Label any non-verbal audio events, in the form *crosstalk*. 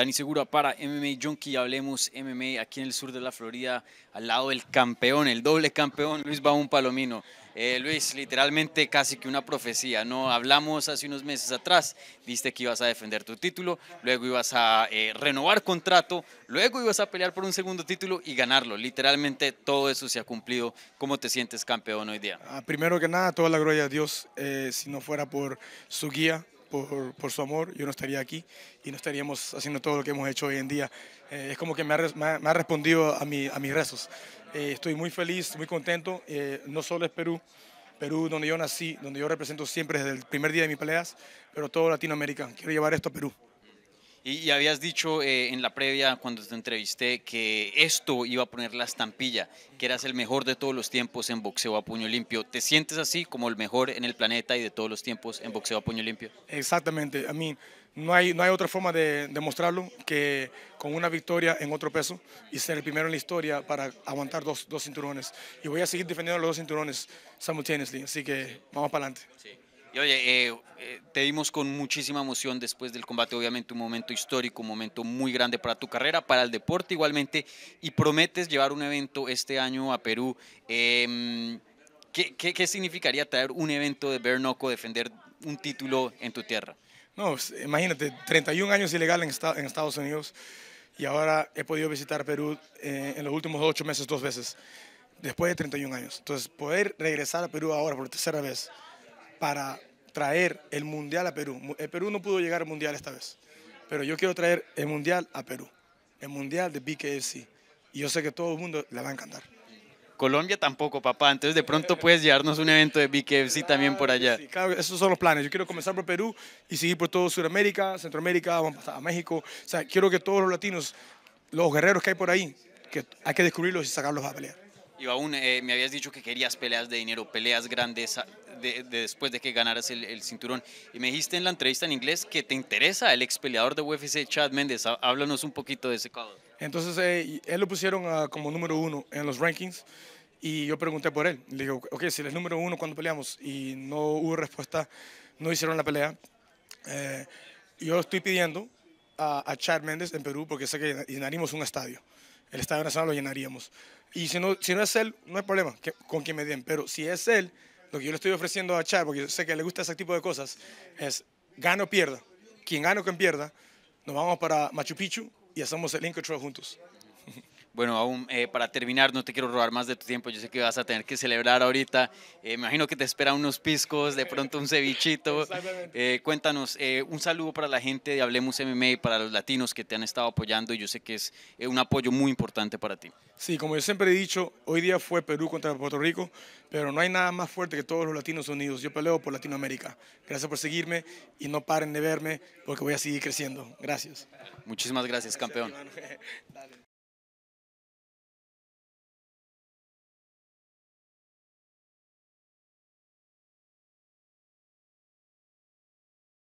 Dani Segura para MMA Junkie. Hablemos MMA aquí en el sur de la Florida, al lado del campeón, el doble campeón, Luis Baum Palomino. Eh, Luis, literalmente casi que una profecía, ¿no? Hablamos hace unos meses atrás, viste que ibas a defender tu título, luego ibas a eh, renovar contrato, luego ibas a pelear por un segundo título y ganarlo. Literalmente todo eso se ha cumplido. ¿Cómo te sientes campeón hoy día? Ah, primero que nada, toda la gloria a Dios, eh, si no fuera por su guía, por, su amor, yo no estaría aquí y no estaríamos haciendo todo lo que hemos hecho hoy en día. Eh, es como que me ha, respondido a, mis rezos. Eh, estoy muy feliz, muy contento. Eh, no solo es Perú, Perú donde yo nací, donde yo represento siempre desde el primer día de mis peleas, pero todo Latinoamérica. Quiero llevar esto a Perú. Y, habías dicho eh, en la previa, cuando te entrevisté, que esto iba a poner la estampilla, que eras el mejor de todos los tiempos en boxeo a puño limpio. ¿Te sientes así como el mejor en el planeta y de todos los tiempos en boxeo a puño limpio? Exactamente. A mí no, hay, no hay otra forma de demostrarlo que con una victoria en otro peso y ser el primero en la historia para aguantar dos, dos cinturones. Y voy a seguir defendiendo los dos cinturones simultáneamente. Así que vamos para adelante. Y oye, eh, eh, te vimos con muchísima emoción después del combate, obviamente un momento histórico, un momento muy grande para tu carrera, para el deporte igualmente, y prometes llevar un evento este año a Perú. Em, ¿qué, qué, qué, significaría traer un evento de Bernoco, defender un título en tu tierra? No, pues, imagínate, 31 años ilegal en, en Estados Unidos y ahora he podido visitar Perú eh, en los últimos 8 meses dos veces, después de 31 años. Entonces, poder regresar a Perú ahora por tercera vez para traer el Mundial a Perú. El Perú no pudo llegar al Mundial esta vez, pero yo quiero traer el Mundial a Perú, el Mundial de BKFC. Y yo sé que todo el mundo le va a encantar. Colombia tampoco, papá. Entonces de pronto puedes llevarnos un evento de BKFC también por allá. claro, esos son los planes. Yo quiero comenzar por Perú y seguir por todo Sudamérica, Centroamérica, vamos a México. O sea, quiero que todos los latinos, los guerreros que hay por ahí, que hay que descubrirlos y sacarlos a pelear. Y aún eh, me habías dicho que querías peleas de dinero, peleas grandes, después de que ganaras el, cinturón. Y me dijiste en la entrevista en inglés que te interesa el ex peleador de UFC, Chad Méndez. Háblanos un poquito de ese caso Entonces, eh, él lo pusieron ah, como número uno en los rankings. Y yo pregunté por él. Le digo, ok, si él es número uno, cuando peleamos? Y no hubo respuesta, no hicieron la pelea. Eh, yo estoy pidiendo a, Chad Méndez en Perú porque sé que llenaríamos un estadio. El Estadio Nacional lo llenaríamos. Y si no, si no es él, no hay problema con quien me den. Pero si es él, lo que yo le estoy ofreciendo a Char porque yo sé que le gusta ese tipo de cosas, es gano o pierda. Quien gano, quien pierda, nos vamos para Machu Picchu y hacemos el Inca juntos. Bueno, aún eh, para terminar, no te quiero robar más de tu tiempo. Yo sé que vas a tener que celebrar ahorita. Eh, me imagino que te esperan unos piscos, de pronto un cevichito. Eh, cuéntanos, un saludo para la gente de Hablemos MMA y para los latinos que te han estado apoyando. Y Yo sé que es un apoyo muy importante para ti. Sí, como yo siempre he dicho, hoy día fue Perú contra Puerto Rico, pero no hay nada más fuerte que todos los latinos unidos. Yo peleo por Latinoamérica. Gracias por seguirme y no paren de verme porque voy a seguir creciendo. Gracias. Muchísimas gracias campeón. *laughs*